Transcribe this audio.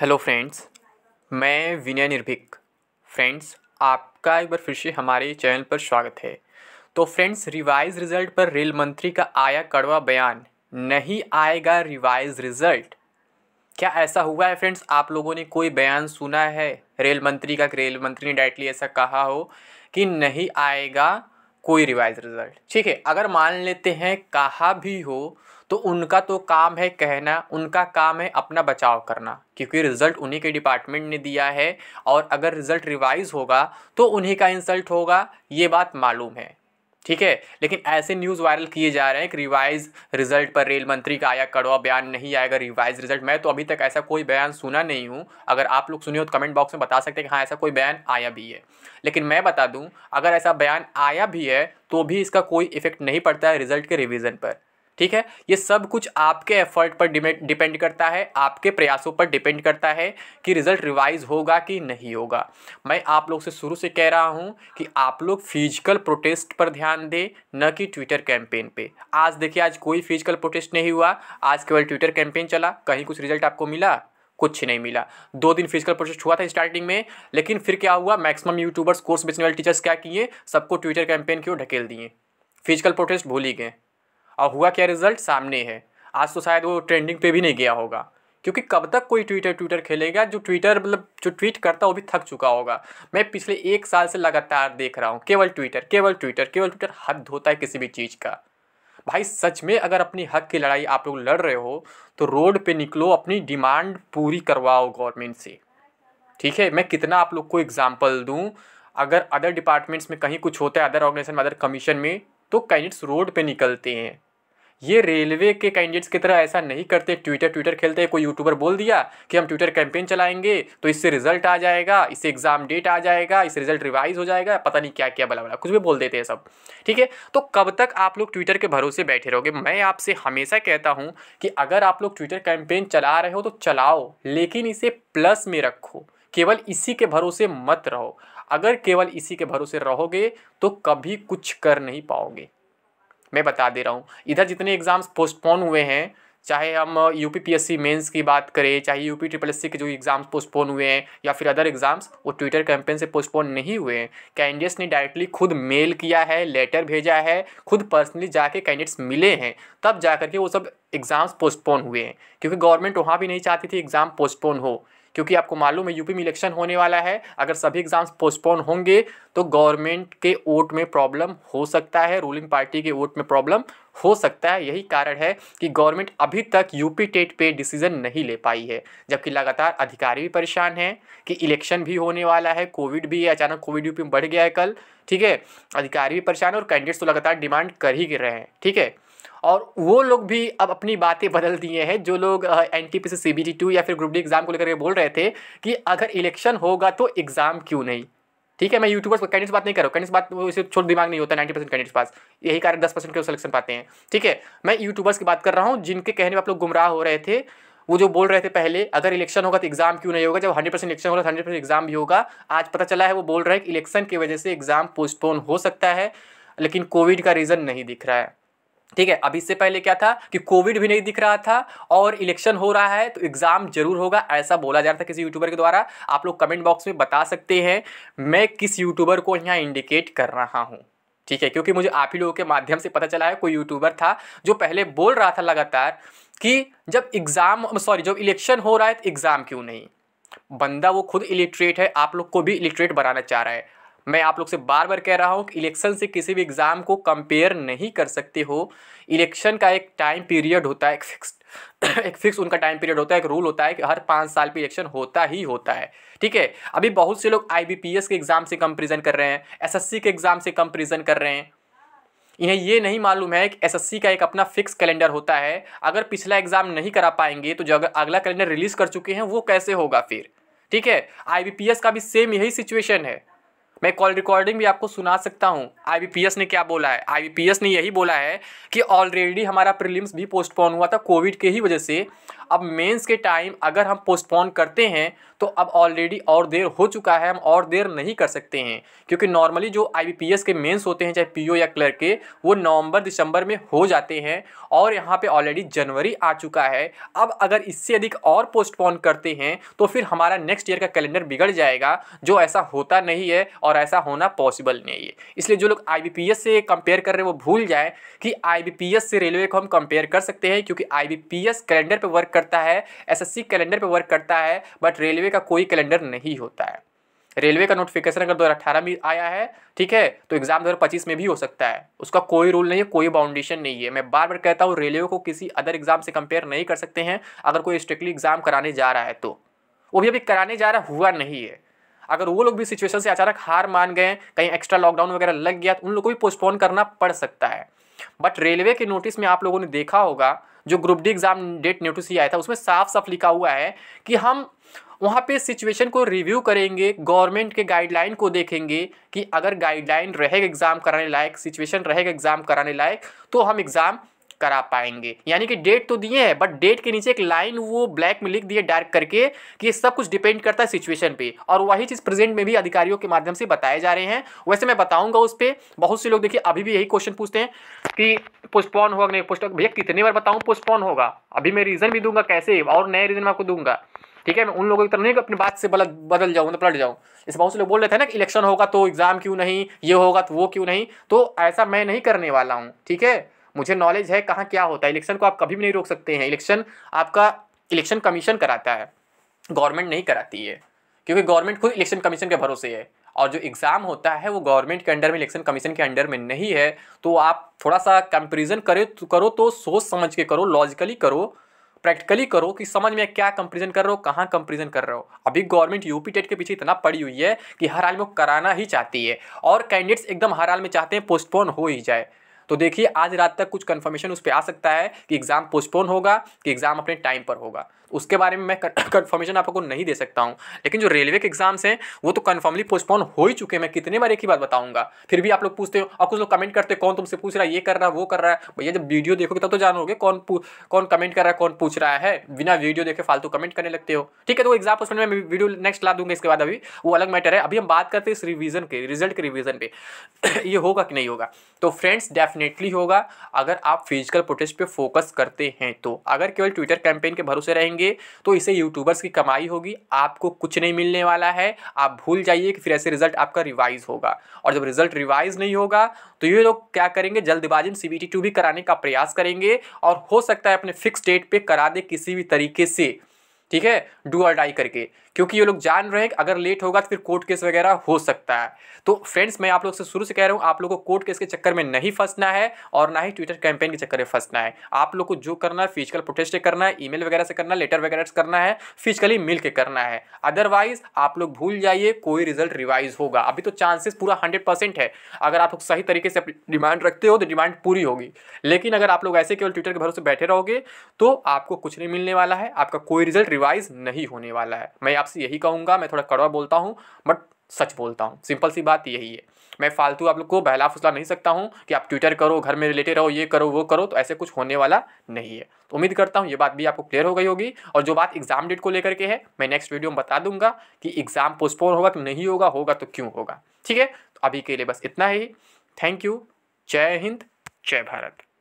hello friends मैं विनय निर्भिक friends आपका एक बार फिर से हमारे चैनल पर स्वागत है तो फ्रेंड्स रिवाइज रिजल्ट पर रेल मंत्री का आया कड़वा बयान नहीं आएगा रिवाइज रिजल्ट क्या ऐसा हुआ है फ्रेंड्स आप लोगों ने कोई बयान सुना है रेल मंत्री का रेल मंत्री ने डायरेक्टली ऐसा कहा हो कि नहीं आएगा कोई रिवाइज रिजल्ट ठीक है अगर मान लेते हैं कहा भी हो तो उनका तो काम है कहना उनका काम है अपना बचाव करना क्योंकि रिज़ल्ट उन्हीं के डिपार्टमेंट ने दिया है और अगर रिज़ल्ट रिवाइज़ होगा तो उन्हीं का इंसल्ट होगा ये बात मालूम है ठीक है लेकिन ऐसे न्यूज़ वायरल किए जा रहे हैं कि रिवाइज रिजल्ट पर रेल मंत्री का आया कड़वा बयान नहीं आएगा रिवाइज रिजल्ट मैं तो अभी तक ऐसा कोई बयान सुना नहीं हूँ अगर आप लोग सुने हो तो कमेंट बॉक्स में बता सकते हैं कि हाँ ऐसा कोई बयान आया भी है लेकिन मैं बता दूँ अगर ऐसा बयान आया भी है तो भी इसका कोई इफेक्ट नहीं पड़ता है रिजल्ट के रिविज़न पर ठीक है ये सब कुछ आपके एफर्ट पर डिपेंड करता है आपके प्रयासों पर डिपेंड करता है कि रिजल्ट रिवाइज होगा कि नहीं होगा मैं आप लोग से शुरू से कह रहा हूँ कि आप लोग फिजिकल प्रोटेस्ट पर ध्यान दें न कि ट्विटर कैंपेन पे आज देखिए आज कोई फिजिकल प्रोटेस्ट नहीं हुआ आज केवल ट्विटर कैंपेन चला कहीं कुछ रिजल्ट आपको मिला कुछ नहीं मिला दो दिन फिजिकल प्रोटेस्ट हुआ था स्टार्टिंग में लेकिन फिर क्या हुआ मैक्सिमम यूट्यूबर्स कोर्स बेचने वाले टीचर्स क्या किए सबको ट्विटर कैंपेन की ओर ढकेल दिए फिजिकल प्रोटेस्ट भूल ही गए और हुआ क्या रिजल्ट सामने है आज तो शायद वो ट्रेंडिंग पे भी नहीं गया होगा क्योंकि कब तक कोई ट्विटर ट्विटर खेलेगा जो ट्विटर मतलब जो ट्वीट करता वो भी थक चुका होगा मैं पिछले एक साल से लगातार देख रहा हूँ केवल ट्विटर केवल ट्विटर केवल ट्विटर हद होता है किसी भी चीज़ का भाई सच में अगर अपनी हक की लड़ाई आप लोग लड़ रहे हो तो रोड पे निकलो अपनी डिमांड पूरी करवाओ गवर्नमेंट से ठीक है मैं कितना आप लोग को एग्जाम्पल दूँ अगर अदर डिपार्टमेंट्स में कहीं कुछ होता है अदर ऑर्गेनाइजेशन में अदर कमीशन में तो कैंडिडेट्स रोड पे निकलते हैं ये रेलवे के कैंडिडेट्स की तरह ऐसा नहीं करते ट्विटर ट्विटर खेलते हैं कोई यूट्यूबर बोल दिया कि हम ट्विटर कैंपेन चलाएंगे तो इससे रिजल्ट आ जाएगा इससे एग्जाम डेट आ जाएगा इससे रिजल्ट रिवाइज हो जाएगा पता नहीं क्या क्या बला बला कुछ भी बोल देते हैं सब ठीक है तो कब तक आप लोग ट्विटर के भरोसे बैठे रहोगे मैं आपसे हमेशा कहता हूँ कि अगर आप लोग ट्विटर कैंपेन चला रहे हो तो चलाओ लेकिन इसे प्लस में रखो केवल इसी के भरोसे मत रहो अगर केवल इसी के भरोसे रहोगे तो कभी कुछ कर नहीं पाओगे मैं बता दे रहा हूँ इधर जितने एग्ज़ाम्स पोस्टपोन हुए हैं चाहे हम U P P S C mains की बात करें चाहे U P triple S C के जो एग्ज़ाम्स पोस्टपोन हुए हैं या फिर अदर एग्ज़ाम्स वो ट्विटर कैंपेन से पोस्टपोन नहीं हुए हैं कैंडिडेट्स ने डायरेक्टली खुद मेल किया है लेटर भेजा है खुद पर्सनली जाके कैंडिडेट्स मिले हैं तब जा करके वो सब एग्ज़ाम्स पोस्टपोन हुए हैं क्योंकि गवर्नमेंट वहाँ भी नहीं चाहती थी एग्ज़ाम पोस्टपोन हो क्योंकि आपको मालूम है यूपी में इलेक्शन होने वाला है अगर सभी एग्जाम्स पोस्टपोन होंगे तो गवर्नमेंट के वोट में प्रॉब्लम हो सकता है रूलिंग पार्टी के वोट में प्रॉब्लम हो सकता है यही कारण है कि गवर्नमेंट अभी तक यूपी टेट पे डिसीजन नहीं ले पाई है जबकि लगातार अधिकारी भी परेशान हैं कि इलेक्शन भी होने वाला है कोविड भी अचानक कोविड यूपी में बढ़ गया है कल ठीक है अधिकारी भी परेशान है और कैंडिडेट्स तो लगातार डिमांड कर ही रहे हैं ठीक है और वो लोग भी अब अपनी बातें बदल दिए हैं जो लोग N T P C B T two या फिर ग्रुप डी एग्ज़ाम को लेकर के बोल रहे थे कि अगर इलेक्शन होगा तो एग्ज़ाम क्यों नहीं ठीक है मैं यूट्यूबर्स को कैंडिडेट्स बात नहीं करो रहा बात वो छोट दिमाग नहीं होता नाइन्टी परसेंट कैंडिडेट्स पास यही कारण दस परसेंट के सिलेक्शन पाते हैं ठीक है मैं यूट्यूबर्स की बात कर रहा हूँ जिनके कहने में आप लोग गुमराह हो रहे थे वो जो बोल रहे थे पहले अगर इलेक्शन होगा तो एग्जाम क्यों नहीं होगा जब हंड्रेड परसेंट इलेक्शन होगा तो हंड्रेड परसेंट एग्जाम भी होगा आज पता चला है वो बोल रहे हैं कि इलेक्शन की वजह से एग्जाम पोस्टपोन हो सकता है लेकिन कोविड का रीज़न नहीं दिख रहा है ठीक है अभी इससे पहले क्या था कि कोविड भी नहीं दिख रहा था और इलेक्शन हो रहा है तो एग्जाम जरूर होगा ऐसा बोला जा रहा था किसी यूट्यूबर के द्वारा आप लोग कमेंट बॉक्स में बता सकते हैं मैं किस यूट्यूबर को यहाँ इंडिकेट कर रहा हूँ ठीक है क्योंकि मुझे आप ही लोगों के माध्यम से पता चला है कोई यूट्यूबर था जो पहले बोल रहा था लगातार कि जब एग्ज़ाम सॉरी जब इलेक्शन हो रहा है तो एग्ज़ाम क्यों नहीं बंदा वो खुद इलिटरेट है आप लोग को भी इलिटरेट बनाना चाह रहा है मैं आप लोग से बार बार कह रहा हूँ कि इलेक्शन से किसी भी एग्ज़ाम को कंपेयर नहीं कर सकते हो इलेक्शन का एक टाइम पीरियड होता है एक फिक्स एक फिक्स उनका टाइम पीरियड होता है एक रूल होता है कि हर पाँच साल पे इलेक्शन होता ही होता है ठीक है अभी बहुत से लोग आई के एग्ज़ाम से कंपेरिजन कर रहे हैं एस के एग्ज़ाम से कंपेरिजन कर रहे हैं इन्हें ये नहीं मालूम है कि एस का एक अपना फिक्स कैलेंडर होता है अगर पिछला एग्ज़ाम नहीं करा पाएंगे तो जो अगला कैलेंडर रिलीज़ कर चुके हैं वो कैसे होगा फिर ठीक है आई का भी सेम यही सिचुएशन है मैं कॉल रिकॉर्डिंग भी आपको सुना सकता हूँ आई ने क्या बोला है आई ने यही बोला है कि ऑलरेडी हमारा प्रीलिम्स भी पोस्टपोन हुआ था कोविड के ही वजह से अब मेंस के टाइम अगर हम पोस्टपोन करते हैं तो अब ऑलरेडी और देर हो चुका है हम और देर नहीं कर सकते हैं क्योंकि नॉर्मली जो आईबीपीएस के मेंस होते हैं चाहे पीओ या क्लर्क के वो नवंबर दिसंबर में हो जाते हैं और यहाँ पे ऑलरेडी जनवरी आ चुका है अब अगर इससे अधिक और पोस्टपोन करते हैं तो फिर हमारा नेक्स्ट ईयर का कैलेंडर बिगड़ जाएगा जो ऐसा होता नहीं है और ऐसा होना पॉसिबल नहीं है इसलिए जो लोग आई से कंपेयर कर रहे हैं वो भूल जाए कि आई से रेलवे को हम कंपेयर कर सकते हैं क्योंकि आई कैलेंडर पर वर्क कर करता है एसएससी कैलेंडर पे वर्क करता है बट रेलवे का कोई कैलेंडर नहीं होता है रेलवे का नोटिफिकेशन अगर दो में आया है ठीक है तो एग्जाम दो में भी हो सकता है उसका कोई रूल नहीं है कोई बाउंडेशन नहीं है मैं बार बार कहता हूँ रेलवे को किसी अदर एग्जाम से कंपेयर नहीं कर सकते हैं अगर कोई स्ट्रिक्टली एग्जाम कराने जा रहा है तो वो भी अभी कराने जा रहा हुआ नहीं है अगर वो लोग भी सिचुएशन से अचानक हार मान गए कहीं एक्स्ट्रा लॉकडाउन वगैरह लग गया तो उन लोग को भी पोस्टपोन करना पड़ सकता है बट रेलवे के नोटिस में आप लोगों ने देखा होगा जो ग्रुप डी एग्जाम डेट न्यू टू सी आया था उसमें साफ साफ लिखा हुआ है कि हम वहाँ पे सिचुएशन को रिव्यू करेंगे गवर्नमेंट के गाइडलाइन को देखेंगे कि अगर गाइडलाइन रहेगा एग्ज़ाम कराने लायक सिचुएशन रहेगा एग्ज़ाम कराने लायक तो हम एग्ज़ाम करा पाएंगे यानी कि डेट तो दिए हैं बट डेट के नीचे एक लाइन वो ब्लैक में लिख दिए डायरेक्ट करके कि ये सब कुछ डिपेंड करता है सिचुएशन पे और वही चीज़ प्रेजेंट में भी अधिकारियों के माध्यम से बताए जा रहे हैं वैसे मैं बताऊंगा उस पर बहुत से लोग देखिए अभी भी यही क्वेश्चन पूछते हैं कि पोस्टपोन होगा नहीं पोस्ट भैया कितने बार बताऊँ पोस्टपोन होगा अभी मैं रीज़न भी दूंगा कैसे और नए रीज़न मैं आपको दूंगा ठीक है मैं उन लोगों की तरह नहीं अपनी बात से बलत बदल जाऊँ मतलब पलट जाऊँ इस बहुत से लोग बोल रहे थे ना कि इलेक्शन होगा तो एग्ज़ाम क्यों नहीं ये होगा तो वो क्यों नहीं तो ऐसा मैं नहीं करने वाला हूँ ठीक है मुझे नॉलेज है कहाँ क्या होता है इलेक्शन को आप कभी भी नहीं रोक सकते हैं इलेक्शन आपका इलेक्शन कमीशन कराता है गवर्नमेंट नहीं कराती है क्योंकि गवर्नमेंट खुद इलेक्शन कमीशन के भरोसे है और जो एग्ज़ाम होता है वो गवर्नमेंट के अंडर में इलेक्शन कमीशन के अंडर में नहीं है तो आप थोड़ा सा कंपेरिजन करे करो तो सोच समझ के करो लॉजिकली करो प्रैक्टिकली करो कि समझ में क्या कंपेरिजन कर रहे हो कहाँ कंपेरिजन कर रहे हो अभी गवर्नमेंट यूपी टेट के पीछे इतना पड़ी हुई है कि हर हाल में वो कराना ही चाहती है और कैंडिडेट्स एकदम हर हाल में चाहते हैं पोस्टपोन हो ही जाए तो देखिए आज रात तक कुछ कन्फर्मेशन उस पर आ सकता है कि एग्ज़ाम पोस्टपोन होगा कि एग्ज़ाम अपने टाइम पर होगा उसके बारे में मैं कन्फर्मेशन आपको नहीं दे सकता हूँ लेकिन जो रेलवे के एग्ज़ाम्स हैं वो तो कन्फर्मली पोस्टपोन हो ही चुके हैं मैं कितने बार एक ही बात बताऊँगा फिर भी आप लोग पूछते हो और कुछ लोग कमेंट करते कौन तुमसे पूछ रहा है ये कर रहा है वो कर रहा है भैया जब वीडियो देखोगे तब तो जानोगे कौन कौन कमेंट कर रहा है कौन पूछ रहा है बिना वीडियो देखे फालतू कमेंट करने लगते हो ठीक है तो एग्जाम पोस्टपोन में वीडियो नेक्स्ट ला दूंगा इसके बाद अभी वो अलग मैटर है अभी हम बात करते हैं इस रिविजन के रिजल्ट के रिविजन पे ये होगा कि नहीं होगा तो फ्रेंड्स डेफ डेफिनेटली होगा अगर आप फिजिकल प्रोटेस्ट पे फोकस करते हैं तो अगर केवल ट्विटर कैंपेन के भरोसे रहेंगे तो इसे यूट्यूबर्स की कमाई होगी आपको कुछ नहीं मिलने वाला है आप भूल जाइए कि फिर ऐसे रिजल्ट आपका रिवाइज होगा और जब रिजल्ट रिवाइज नहीं होगा तो ये लोग क्या करेंगे जल्दबाजी में सी भी कराने का प्रयास करेंगे और हो सकता है अपने फिक्स डेट पर करा दे किसी भी तरीके से ठीक है डू और डाई करके क्योंकि ये लोग जान रहे हैं कि अगर लेट होगा तो फिर कोर्ट केस वगैरह हो सकता है तो फ्रेंड्स मैं आप लोग से शुरू से कह रहा हूँ आप लोग को कोर्ट केस के चक्कर में नहीं फंसना है और ना ही ट्विटर कैंपेन के चक्कर में फंसना है आप लोग को जो करना है फिजिकल प्रोटेस्ट करना है ईमेल वगैरह से करना है लेटर वगैरह से करना है फिजिकली मिल के करना है अदरवाइज आप लोग भूल जाइए कोई रिजल्ट रिवाइज होगा अभी तो चांसेस पूरा हंड्रेड है अगर आप लोग सही तरीके से डिमांड रखते हो तो डिमांड पूरी होगी लेकिन अगर आप लोग ऐसे केवल ट्विटर के भरोसे बैठे रहोगे तो आपको कुछ नहीं मिलने वाला है आपका कोई रिजल्ट रिवाइज नहीं होने वाला है मैं आपसे यही कहूँगा मैं थोड़ा कड़वा बोलता हूँ बट सच बोलता हूँ सिंपल सी बात यही है मैं फालतू आप लोग को बहला फुसला नहीं सकता हूँ कि आप ट्विटर करो घर में रिलेटेड रहो ये करो वो करो तो ऐसे कुछ होने वाला नहीं है तो उम्मीद करता हूँ ये बात भी आपको क्लियर हो गई होगी और जो बात एग्जाम डेट को लेकर के है मैं नेक्स्ट वीडियो में बता दूंगा कि एग्जाम पोस्टपोन होगा कि नहीं होगा होगा तो क्यों होगा ठीक है तो अभी के लिए बस इतना ही थैंक यू जय हिंद जय भारत